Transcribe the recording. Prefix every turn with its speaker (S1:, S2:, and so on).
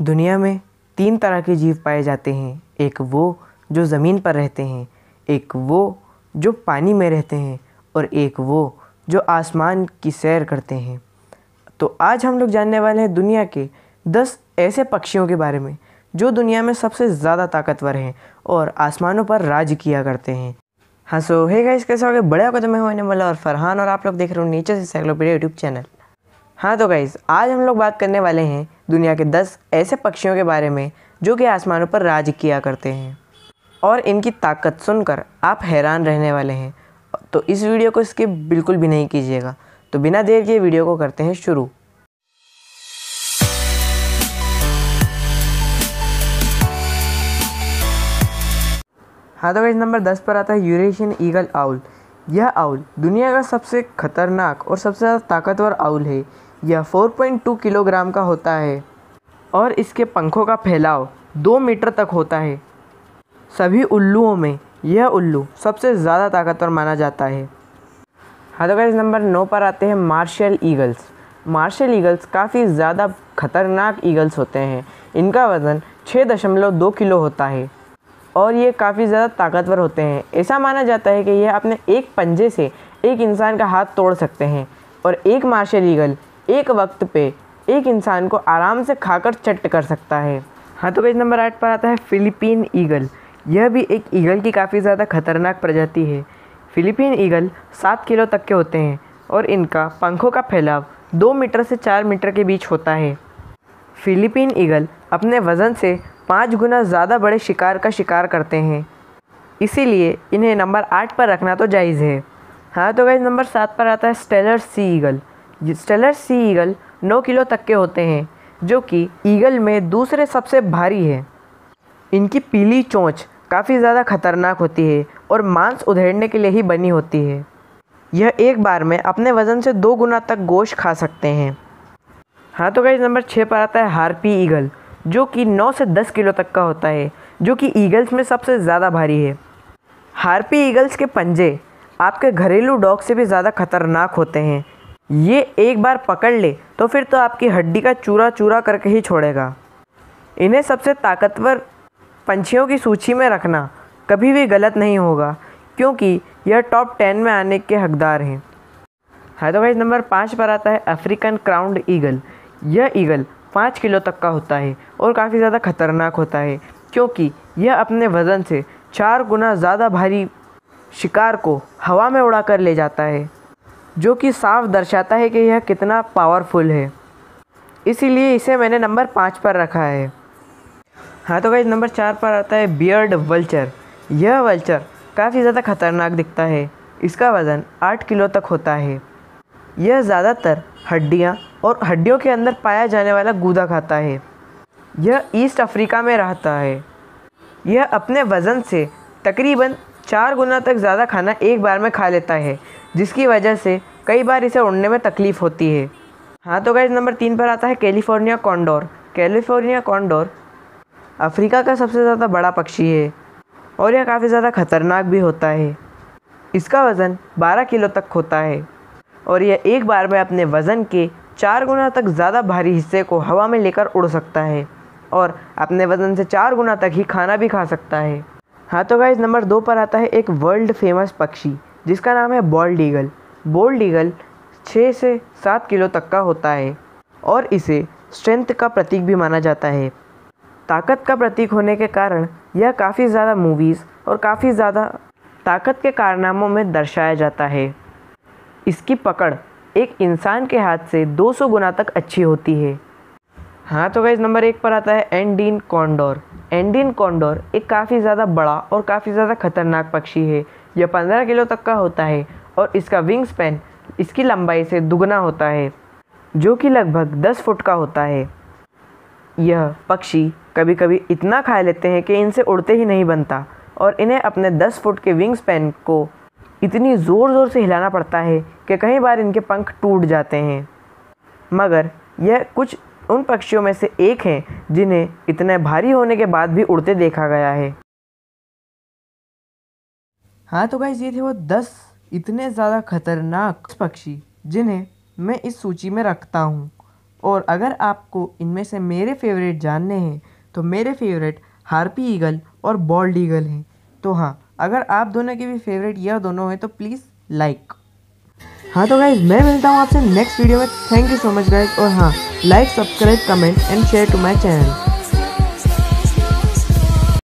S1: दुनिया में तीन तरह के जीव पाए जाते हैं एक वो जो ज़मीन पर रहते हैं एक वो जो पानी में रहते हैं और एक वो जो आसमान की सैर करते हैं तो आज हम लोग जानने वाले हैं दुनिया के दस ऐसे पक्षियों के बारे में जो दुनिया में सबसे ज़्यादा ताकतवर हैं और आसमानों पर राज किया करते हैं हाँ सो हे गाइस कैसे हो गए बड़े होगा तो में होने वाला और फरहान और आप लोग देख रहे हो नेचर से साइक्लोपीडिया यूट्यूब चैनल हाँ तो गाइज़ आज हम लोग बात करने वाले हैं दुनिया के दस ऐसे पक्षियों के बारे में जो कि आसमानों पर राज किया करते हैं और इनकी ताकत सुनकर आप हैरान रहने वाले हैं तो इस वीडियो को स्किप बिल्कुल भी नहीं कीजिएगा तो बिना देर के वीडियो को करते हैं शुरू हाँ तो नंबर दस पर आता है यूरेशियन ईगल आउल यह आउल दुनिया का सबसे खतरनाक और सबसे ज़्यादा ताकतवर आउल है यह 4.2 किलोग्राम का होता है और इसके पंखों का फैलाव दो मीटर तक होता है सभी उल्लुओं में यह उल्लू सबसे ज़्यादा ताकतवर माना जाता है अदरवाइज नंबर नौ पर आते हैं मार्शल ईगल्स मार्शल ईगल्स काफ़ी ज़्यादा खतरनाक ईगल्स होते हैं इनका वज़न छः दशमलव दो किलो होता है और ये काफ़ी ज़्यादा ताकतवर होते हैं ऐसा माना जाता है कि यह अपने एक पंजे से एक इंसान का हाथ तोड़ सकते हैं और एक मार्शल ईगल एक वक्त पे एक इंसान को आराम से खाकर चट कर सकता है हाँ तो पेज नंबर आठ पर आता है फ़िलिपिन ईगल यह भी एक ईगल की काफ़ी ज़्यादा खतरनाक प्रजाति है फ़िलिपिन ईगल सात किलो तक के होते हैं और इनका पंखों का फैलाव दो मीटर से चार मीटर के बीच होता है फ़िलिपिन ईगल अपने वज़न से पाँच गुना ज़्यादा बड़े शिकार का शिकार करते हैं इसीलिए इन्हें नंबर आठ पर रखना तो जायज़ है हाँ तो गैस नंबर सात पर आता है Steller sea eagle Steller sea eagle 9 kilo तक के होते हैं जो कि ईगल में दूसरे सबसे भारी है इनकी पीली चोंच काफ़ी ज़्यादा खतरनाक होती है और मांस उधेड़ने के लिए ही बनी होती है यह एक बार में अपने वज़न से दो गुना तक गोश्त खा सकते हैं हाँ तो गाइज नंबर छः पर आता है हारपी ईगल जो कि नौ से दस किलो तक का होता है जो कि ईगल्स में सबसे ज़्यादा भारी है हारपी ईगल्स के पंजे आपके घरेलू डॉग से भी ज़्यादा खतरनाक होते हैं ये एक बार पकड़ ले तो फिर तो आपकी हड्डी का चूरा चूरा करके ही छोड़ेगा इन्हें सबसे ताकतवर पंछियों की सूची में रखना कभी भी गलत नहीं होगा क्योंकि यह टॉप टेन में आने के हकदार हैं हैदराबाद तो नंबर पाँच पर आता है अफ्रीकन क्राउंड ईगल यह ईगल पाँच किलो तक का होता है और काफ़ी ज़्यादा खतरनाक होता है क्योंकि यह अपने वज़न से चार गुना ज़्यादा भारी शिकार को हवा में उड़ा कर ले जाता है जो कि साफ दर्शाता है कि यह कितना पावरफुल है इसीलिए इसे मैंने नंबर पाँच पर रखा है हाँ तो भाई नंबर चार पर आता है बियर्ड वल्चर यह वल्चर काफ़ी ज़्यादा खतरनाक दिखता है इसका वज़न आठ किलो तक होता है यह ज़्यादातर हड्डियाँ और हड्डियों के अंदर पाया जाने वाला गूदा खाता है यह ईस्ट अफ्रीका में रहता है यह अपने वज़न से तकरीबन चार गुना तक ज़्यादा खाना एक बार में खा लेता है जिसकी वजह से कई बार इसे उड़ने में तकलीफ़ होती है हाँ तो गाइज नंबर तीन पर आता है California condor California condor Africa का सबसे ज़्यादा बड़ा पक्षी है और यह काफ़ी ज़्यादा खतरनाक भी होता है इसका वज़न 12 किलो तक होता है और यह एक बार में अपने वज़न के चार गुना तक ज़्यादा भारी हिस्से को हवा में लेकर उड़ सकता है और अपने वज़न से चार गुना तक ही खाना भी खा सकता है हाँ तो गाइज नंबर दो पर आता है एक वर्ल्ड फेमस पक्षी जिसका नाम है बॉल्ड ईगल बोल्ड ईगल छः से सात किलो तक का होता है और इसे स्ट्रेंथ का प्रतीक भी माना जाता है ताकत का प्रतीक होने के कारण यह काफ़ी ज़्यादा मूवीज़ और काफ़ी ज़्यादा ताकत के कारनामों में दर्शाया जाता है इसकी पकड़ एक इंसान के हाथ से 200 गुना तक अच्छी होती है हाँ तो गाइज नंबर एक पर आता है एंडीन कॉन्डोर एंडीन कॉन्डोर एक काफ़ी ज़्यादा बड़ा और काफ़ी ज़्यादा खतरनाक पक्षी है यह 15 किलो तक का होता है और इसका विंग स्पैन इसकी लंबाई से दुगना होता है जो कि लगभग 10 फुट का होता है यह पक्षी कभी कभी इतना खा लेते हैं कि इनसे उड़ते ही नहीं बनता और इन्हें अपने 10 फुट के विंग स्पैन को इतनी ज़ोर ज़ोर से हिलाना पड़ता है कि कई बार इनके पंख टूट जाते हैं मगर यह कुछ उन पक्षियों में से एक हैं जिन्हें इतने भारी होने के बाद भी उड़ते देखा गया है हाँ तो गाइज ये थे वो दस इतने ज़्यादा खतरनाक पक्षी जिन्हें मैं इस सूची में रखता हूँ और अगर आपको इनमें से मेरे फेवरेट जानने हैं तो मेरे फेवरेट हार्पी ईगल और बॉल्ड ईगल हैं तो हाँ अगर आप दोनों के भी फेवरेट यह दोनों हैं तो प्लीज़ लाइक हाँ तो गाइज मैं मिलता हूँ आपसे नेक्स्ट वीडियो में thank you so much guys और हाँ like subscribe comment and share to my channel